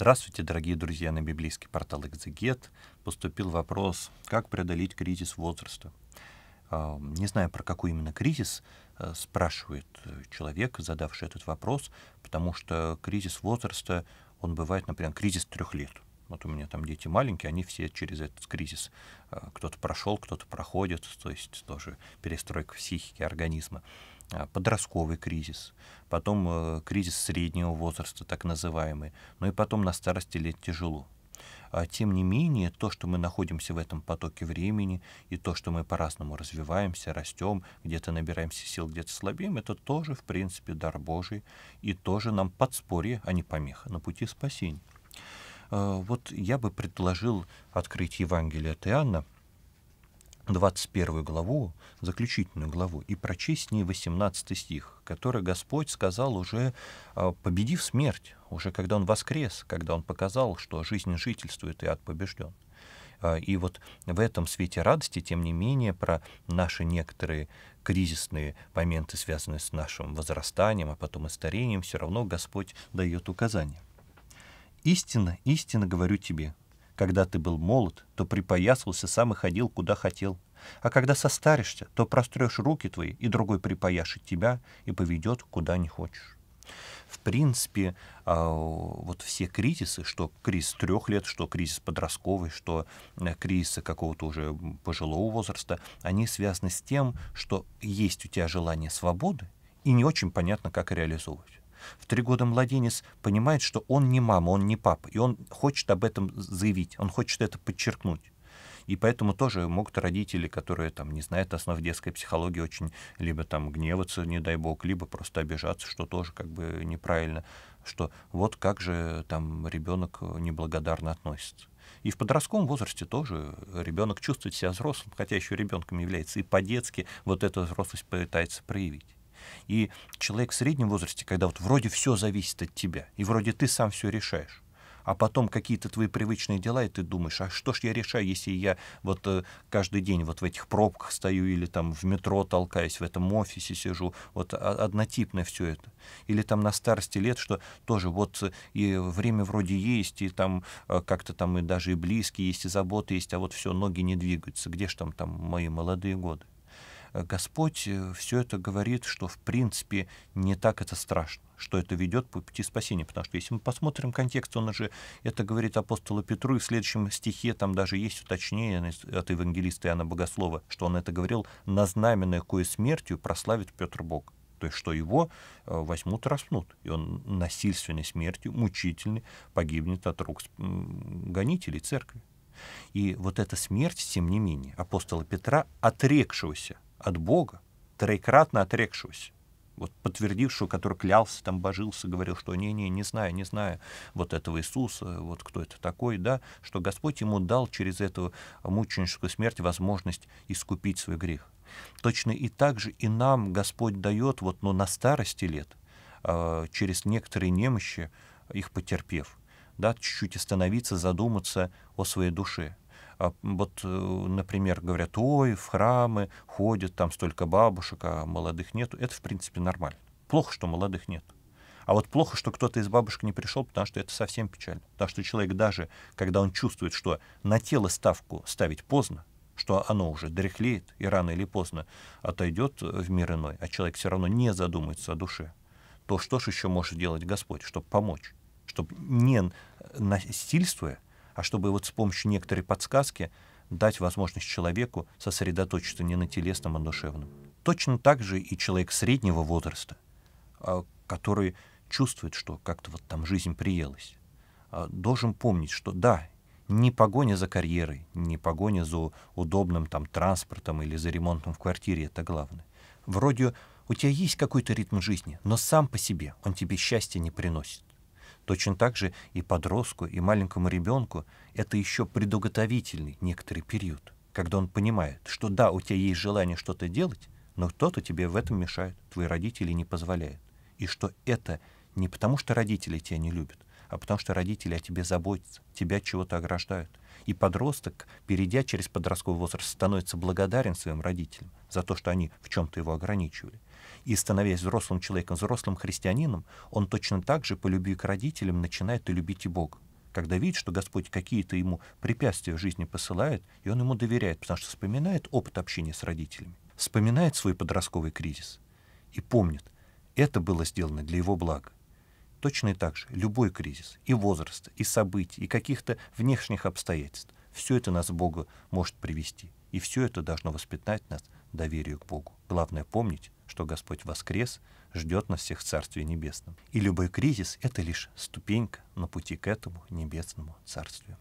Здравствуйте, дорогие друзья, на библейский портал «Экзегет» поступил вопрос, как преодолеть кризис возраста. А, не знаю, про какой именно кризис э, спрашивает э, человек, задавший этот вопрос, потому что кризис возраста, он бывает, например, кризис трех лет – вот у меня там дети маленькие, они все через этот кризис э, кто-то прошел, кто-то проходит, то есть тоже перестройка психики, организма. А, подростковый кризис, потом э, кризис среднего возраста, так называемый, ну и потом на старости лет тяжело. А, тем не менее, то, что мы находимся в этом потоке времени, и то, что мы по-разному развиваемся, растем, где-то набираемся сил, где-то слабеем, это тоже, в принципе, дар Божий, и тоже нам подспорье, а не помеха на пути спасения. Э, вот я бы предложил открыть Евангелие от Иоанна, 21 главу, заключительную главу, и прочесть с ней 18 стих, который Господь сказал уже, э, победив смерть, уже когда Он воскрес, когда Он показал, что жизнь жительствует и ад побежден. Э, и вот в этом свете радости, тем не менее, про наши некоторые кризисные моменты, связанные с нашим возрастанием, а потом и старением, все равно Господь дает указания. «Истинно, истинно говорю тебе, когда ты был молод, то припоясался сам и ходил, куда хотел, а когда состаришься, то прострешь руки твои, и другой припаяшет тебя и поведет, куда не хочешь». В принципе, а, вот все кризисы, что кризис трех лет, что кризис подростковый, что э, кризисы какого-то уже пожилого возраста, они связаны с тем, что есть у тебя желание свободы, и не очень понятно, как реализовывать. В три года младенец понимает, что он не мама, он не папа, и он хочет об этом заявить, он хочет это подчеркнуть. И поэтому тоже могут родители, которые там не знают основ детской психологии, очень либо там гневаться, не дай бог, либо просто обижаться, что тоже как бы неправильно, что вот как же там ребенок неблагодарно относится. И в подростковом возрасте тоже ребенок чувствует себя взрослым, хотя еще ребенком является, и по-детски вот эту взрослость пытается проявить. И человек в среднем возрасте, когда вот вроде все зависит от тебя, и вроде ты сам все решаешь, а потом какие-то твои привычные дела, и ты думаешь, а что ж я решаю, если я вот э, каждый день вот в этих пробках стою или там в метро толкаюсь, в этом офисе сижу, вот однотипное все это. Или там на старости лет, что тоже вот э, и время вроде есть, и там э, как-то там и даже и близкие есть, и заботы есть, а вот все, ноги не двигаются, где ж там, там мои молодые годы? Э, Господь э, все это говорит, что в принципе не так это страшно что это ведет по пути спасения. Потому что если мы посмотрим контекст, он же это говорит апостолу Петру, и в следующем стихе там даже есть уточнение от евангелиста Иоанна Богослова, что он это говорил, на знаменное кое смертью прославит Петр Бог. То есть, что его э, возьмут и распнут. И он насильственной смертью, мучительной, погибнет от рук гонителей церкви. И вот эта смерть, тем не менее, апостола Петра, отрекшегося от Бога, троекратно отрекшегося, вот подтвердившего, который клялся, там божился, говорил, что не-не, не знаю, не знаю вот этого Иисуса, вот кто это такой, да, что Господь ему дал через эту мученическую смерть возможность искупить свой грех. Точно и так же и нам Господь дает, вот, но ну, на старости лет, а, через некоторые немощи, их потерпев, да, чуть-чуть остановиться, задуматься о своей душе. А вот, э, например, говорят, ой, в храмы ходят, там столько бабушек, а молодых нету. Это, в принципе, нормально. Плохо, что молодых нет. А вот плохо, что кто-то из бабушек не пришел, потому что это совсем печально. Потому что человек даже, когда он чувствует, что на тело ставку ставить поздно, что оно уже дряхлеет и рано или поздно отойдет в мир иной, а человек все равно не задумается о душе, то что же еще может делать Господь, чтобы помочь, чтобы не насильствуя, а чтобы вот с помощью некоторой подсказки дать возможность человеку сосредоточиться не на телесном, а на душевном. Точно так же и человек среднего возраста, а, который чувствует, что как-то вот там жизнь приелась, а, должен помнить, что да, не погоня за карьерой, не погоня за удобным там транспортом или за ремонтом в квартире — это главное. Вроде у тебя есть какой-то ритм жизни, но сам по себе он тебе счастья не приносит. Точно так же и подростку, и маленькому ребенку это еще предуготовительный некоторый период, когда он понимает, что да, у тебя есть желание что-то делать, но кто-то тебе в этом мешает, твои родители не позволяют. И что это не потому, что родители тебя не любят, а потому что родители о тебе заботятся, тебя чего-то ограждают. И подросток, перейдя через подростковый возраст, становится благодарен своим родителям за то, что они в чем-то его ограничивали. И становясь взрослым человеком, взрослым христианином, он точно так же по любви к родителям начинает и любить и Бога. Когда видит, что Господь какие-то ему препятствия в жизни посылает, и он ему доверяет, потому что вспоминает опыт общения с родителями, вспоминает свой подростковый кризис и помнит, это было сделано для его блага. Точно и так же любой кризис, и возраст, и событий, и каких-то внешних обстоятельств все это нас к Богу может привести, и все это должно воспитать нас доверию к Богу. Главное помнить, что Господь воскрес, ждет нас всех в Царстве Небесном. И любой кризис — это лишь ступенька на пути к этому небесному Царствию.